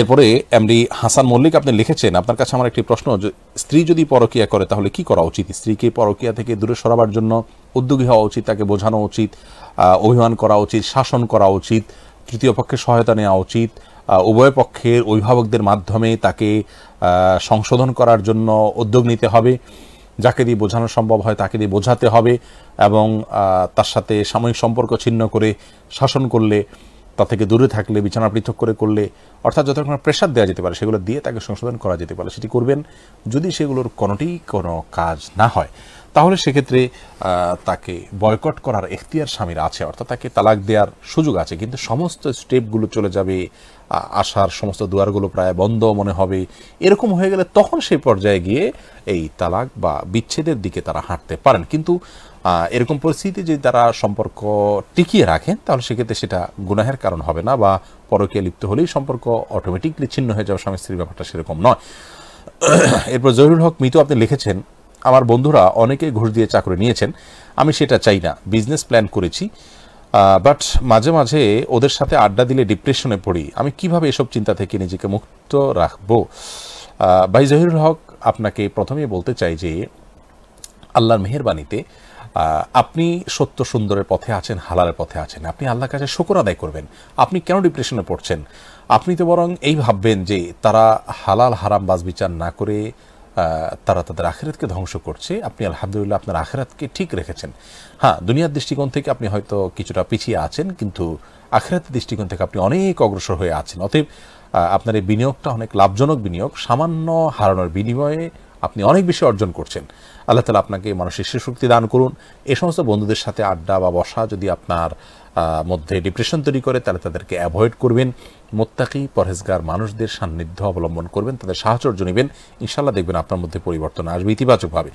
এরপরে এমডি হাসান মল্লিক আপনি লিখেছেন আপনার কাছে আমার একটি প্রশ্ন যে স্ত্রী যদি পরকিয়া করে তাহলে কি করা উচিত স্ত্রীকে পরকিয়া থেকে দূরে সরাবার জন্য উদ্যোগী হওয়া উচিত তাকে বোঝানো উচিত অভিমান করা উচিত শাসন করা উচিত তৃতীয় পক্ষের সহায়তা নেওয়া উচিত উভয় পক্ষের অভিভাবকদের মাধ্যমে তাকে সংশোধন করার জন্য উদ্যোগ নিতে হবে যাকে দিয়ে বোঝানো সম্ভব হয় তাকে দিয়ে বোঝাতে হবে এবং তার সাথে সাময়িক সম্পর্ক ছিন্ন করে শাসন করলে তা থেকে দূরে থাকলে বিছানা পৃথক করে করলে অর্থাৎ যত প্রেশার দেওয়া যেতে পারে সেগুলো দিয়ে তাকে সংশোধন করা যেতে পারে সেটি করবেন যদি সেগুলোর কোনোটি কোনো কাজ না হয় তাহলে সেক্ষেত্রে তাকে বয়কট করার এখতিয়ার স্বামীর আছে অর্থাৎ তাকে তালাক দেওয়ার সুযোগ আছে কিন্তু সমস্ত স্টেপগুলো চলে যাবে আসার সমস্ত দুয়ারগুলো প্রায় বন্ধ মনে হবে এরকম হয়ে গেলে তখন সেই পর্যায়ে গিয়ে এই তালাক বা বিচ্ছেদের দিকে তারা হাঁটতে পারেন কিন্তু এরকম পরিস্থিতি যদি তারা সম্পর্ক টিকিয়ে রাখেন তাহলে সেক্ষেত্রে সেটা গুনাহের কারণ হবে না বা পরকে লিপ্ত হলেই সম্পর্ক অটোমেটিকলি ছিন্ন হয়ে যাওয়া স্বামী স্ত্রীর ব্যাপারটা সেরকম নয় এরপর জহিরুল হক মিতু আপনি লিখেছেন আমার বন্ধুরা অনেকে ঘুষ দিয়ে চাকরি নিয়েছেন আমি সেটা চাই না বিজনেস প্ল্যান করেছি বাট মাঝে মাঝে ওদের সাথে আড্ডা দিলে ডিপ্রেশনে পড়ি আমি কিভাবে এসব চিন্তা থেকে নিজেকে মুক্ত রাখবো ভাই জহিরুল হক আপনাকে প্রথমে বলতে চাই যে আল্লাহর মেহরবানিতে আপনি সত্য সুন্দরের পথে আছেন হালালের পথে আছেন আপনি আল্লাহর কাছে শুকর আদায় করবেন আপনি কেন ডিপ্রেশনে পড়ছেন আপনি তো বরং এই ভাববেন যে তারা হালাল হারাম বাজ বিচার না করে তারা তাদের আখেরাতকে ধ্বংস করছে আপনি আলহামদুলিল্লাহ আপনার আখেরাতকে ঠিক রেখেছেন হ্যাঁ দুনিয়ার দৃষ্টিকোণ থেকে আপনি হয়তো কিছুটা পিছিয়ে আছেন কিন্তু আখেরাতের দৃষ্টিকোণ থেকে আপনি অনেক অগ্রসর হয়ে আছেন অতএব আপনার এই বিনিয়োগটা অনেক লাভজনক বিনিয়োগ সামান্য হারানোর বিনিময়ে আপনি অনেক বেশি অর্জন করছেন আল্লাহ তালা আপনাকে মানসিক শক্তি দান করুন এ সমস্ত বন্ধুদের সাথে আড্ডা বা বসা যদি আপনার মধ্যে ডিপ্রেশন তৈরি করে তাহলে তাদেরকে অ্যাভয়েড করবেন মোত্তাকি পরহেজগার মানুষদের সান্নিধ্য অবলম্বন করবেন তাদের সাহচর্য নেবেন ইনশাল্লাহ দেখবেন আপনার মধ্যে পরিবর্তন আসবে ইতিবাচকভাবে